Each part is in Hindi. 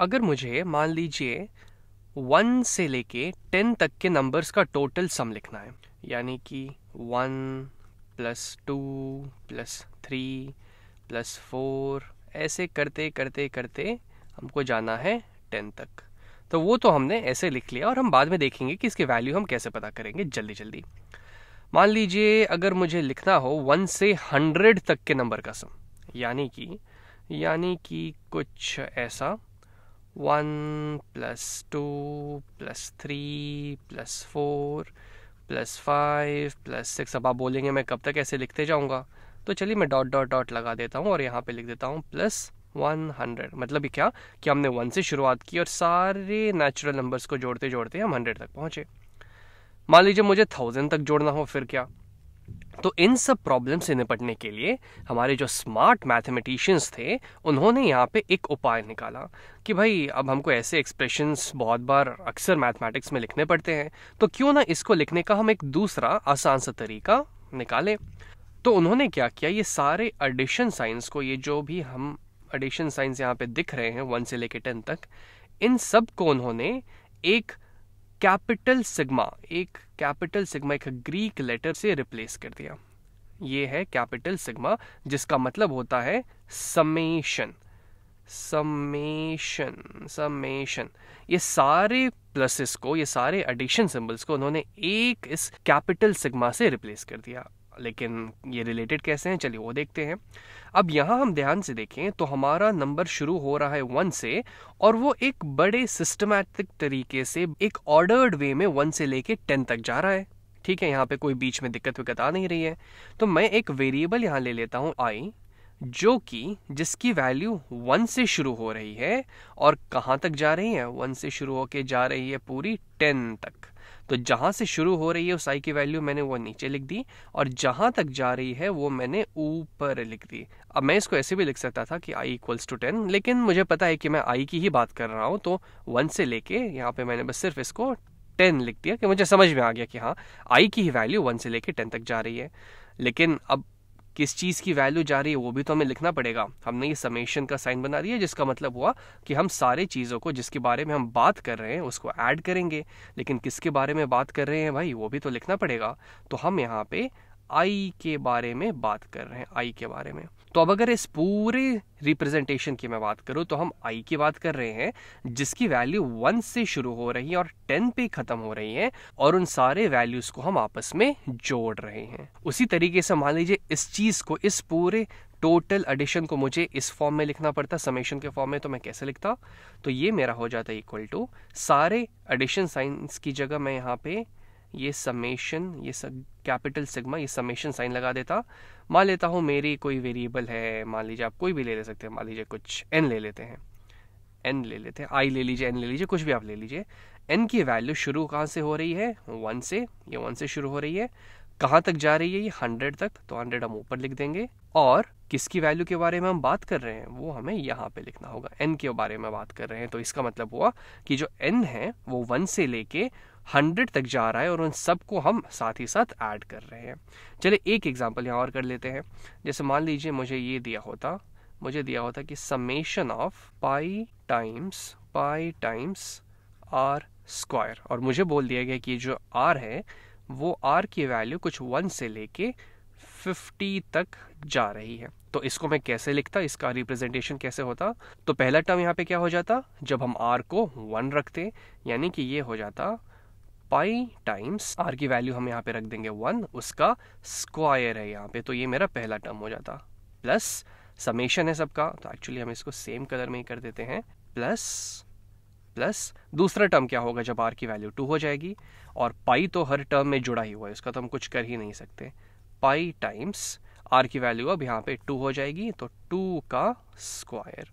अगर मुझे मान लीजिए वन से लेके टेन तक के नंबर्स का टोटल सम लिखना है यानी कि one plus two plus three plus four ऐसे करते करते करते हमको जाना है टेन तक तो वो तो हमने ऐसे लिख लिया और हम बाद में देखेंगे कि इसकी वैल्यू हम कैसे पता करेंगे जल्दी जल्दी मान लीजिए अगर मुझे लिखना हो वन से हंड्रेड तक के नंबर का सम यानी कि यानी कि कुछ ऐसा one plus 2 plus three plus four plus five plus six अब आप बोलेंगे मैं कब तक ऐसे लिखते जाऊँगा तो चलिए मैं डॉट डॉट डॉट लगा देता हूँ और यहाँ पे लिख देता हूँ प्लस वन हंड्रेड मतलब क्या कि हमने वन से शुरुआत की और सारे नेचुरल नंबर्स को जोड़ते जोड़ते हम हंड्रेड तक पहुँचे मान लीजिए मुझे थाउजेंड तक जोड़ना हो फिर क्या तो इन सब प्रॉब्लम से निपटने के लिए हमारे जो स्मार्ट मैथमेटिशियंस थे उन्होंने यहाँ पे एक उपाय निकाला कि भाई अब हमको ऐसे एक्सप्रेशंस बहुत बार अक्सर मैथमेटिक्स में लिखने पड़ते हैं तो क्यों ना इसको लिखने का हम एक दूसरा आसान सा तरीका निकालें तो उन्होंने क्या किया ये सारे एडिशन साइंस को ये जो भी हम एडिशन साइंस यहाँ पे दिख रहे हैं वन से लेके टेन तक इन सब को उन्होंने एक कैपिटल सिग्मा एक कैपिटल सिग्मा एक ग्रीक लेटर से रिप्लेस कर दिया ये है कैपिटल सिग्मा जिसका मतलब होता है समेशन समेशन समेशन ये सारे प्लसेस को ये सारे एडिशन सिंबल्स को उन्होंने एक इस कैपिटल सिग्मा से रिप्लेस कर दिया लेकिन ये रिलेटेड कैसे हैं चलिए वो देखते हैं अब यहाँ हम ध्यान से देखें तो हमारा नंबर शुरू हो रहा है वन से और वो एक बड़े सिस्टमैटिक तरीके से एक ऑर्डर्ड वे में वन से लेके टेन तक जा रहा है ठीक है यहाँ पे कोई बीच में दिक्कत विकत आ नहीं रही है तो मैं एक वेरिएबल यहाँ ले लेता हूँ आई जो कि जिसकी वैल्यू वन से शुरू हो रही है और कहाँ तक जा रही है वन से शुरू होके जा रही है पूरी टेन तक तो जहाँ से शुरू हो रही है उस आई की वैल्यू मैंने वो नीचे लिख दी और जहाँ तक जा रही है वो मैंने ऊपर लिख दी अब मैं इसको ऐसे भी लिख सकता था कि आई इक्वल्स टू टेन लेकिन मुझे पता है कि मैं आई की ही बात कर रहा हूँ तो वन से लेके यहाँ पे मैंने बस सिर्फ इसको टेन लिख दिया कि मुझे समझ में आ गया कि हाँ आई की ही वैल्यू वन से लेके टेन तक जा रही है लेकिन अब किस चीज़ की वैल्यू जा रही है वो भी तो हमें लिखना पड़ेगा हमने ये समेशन का साइन बना दिया जिसका मतलब हुआ कि हम सारे चीज़ों को जिसके बारे में हम बात कर रहे हैं उसको ऐड करेंगे लेकिन किसके बारे में बात कर रहे हैं भाई वो भी तो लिखना पड़ेगा तो हम यहाँ पे आई के बारे में बात कर रहे हैं आई के बारे में तो अब अगर इस पूरे रिप्रेजेंटेशन की मैं बात करूं तो हम आई की बात कर रहे हैं जिसकी वैल्यू वन से शुरू हो रही है और टेन पे खत्म हो रही है और उन सारे वैल्यूज को हम आपस में जोड़ रहे हैं उसी तरीके से मान लीजिए इस चीज को इस पूरे टोटल एडिशन को मुझे इस फॉर्म में लिखना पड़ता समेशन के फॉर्म में तो मैं कैसे लिखता तो ये मेरा हो जाता इक्वल टू सारे एडिशन साइंस की जगह मैं यहाँ पे ये समेशन ये कैपिटल सिग्मा ये समेशन साइन लगा देता मान लेता हूँ मेरी कोई वेरिएबल है मान लीजिए आप कोई भी ले ले सकते हैं मान लीजिए कुछ एन ले लेते हैं एन ले लेते हैं आई ले लीजिए एन ले लीजिए कुछ भी आप ले लीजिए एन की वैल्यू शुरू कहाँ से हो रही है वन से ये वन से शुरू हो रही है कहाँ तक जा रही है ये हंड्रेड तक तो हंड्रेड हम ऊपर लिख देंगे और किसकी वैल्यू के बारे में हम बात कर रहे हैं वो हमें यहाँ पे लिखना होगा एन के बारे में बात कर रहे हैं तो इसका मतलब हुआ कि जो एन है वो वन से लेके हंड्रेड तक जा रहा है और उन सबको हम साथ ही साथ ऐड कर रहे हैं चले एक एग्जाम्पल यहाँ और कर लेते हैं जैसे मान लीजिए मुझे ये दिया होता मुझे दिया होता कि summation of pi times pi times r square और मुझे बोल दिया गया कि जो आर है वो आर की वैल्यू कुछ वन से लेके 50 तक जा रही है तो इसको मैं कैसे लिखता इसका रिप्रेजेंटेशन कैसे होता तो पहला टर्म यहाँ पे क्या हो जाता जब हम आर को वन रखते यानी कि ये हो जाता पाई टाइम्स आर की वैल्यू हम यहाँ पे रख देंगे वन उसका स्क्वायर है यहाँ पे तो ये मेरा पहला टर्म हो जाता प्लस समेशन है सबका तो एक्चुअली हम इसको सेम कलर में ही कर देते हैं प्लस प्लस दूसरा टर्म क्या होगा जब आर की वैल्यू टू हो जाएगी और पाई तो हर टर्म में जुड़ा ही हुआ है उसका तो हम कुछ कर ही नहीं सकते पाई टाइम्स आर की वैल्यू अब यहाँ पे टू हो जाएगी तो टू का स्क्वायर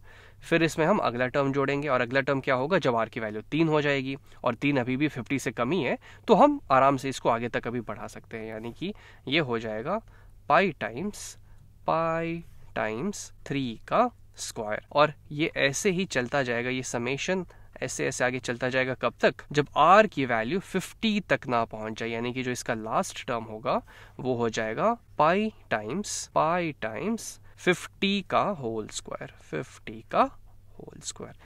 फिर इसमें हम अगला टर्म जोड़ेंगे और अगला टर्म क्या होगा जब आर की वैल्यू तीन हो जाएगी और तीन अभी भी फिफ्टी से कम ही है तो हम आराम से इसको आगे तक अभी बढ़ा सकते हैं यानी कि ये हो जाएगा pi times pi times three का स्क्वायर और ये ऐसे ही चलता जाएगा ये समेशन ऐसे ऐसे आगे चलता जाएगा कब तक जब आर की वैल्यू फिफ्टी तक ना पहुंच जाए यानी कि जो इसका लास्ट टर्म होगा वो हो जाएगा pi times pi times fifty का होल स्क्वायर फिफ्टी का होल स्क्वायर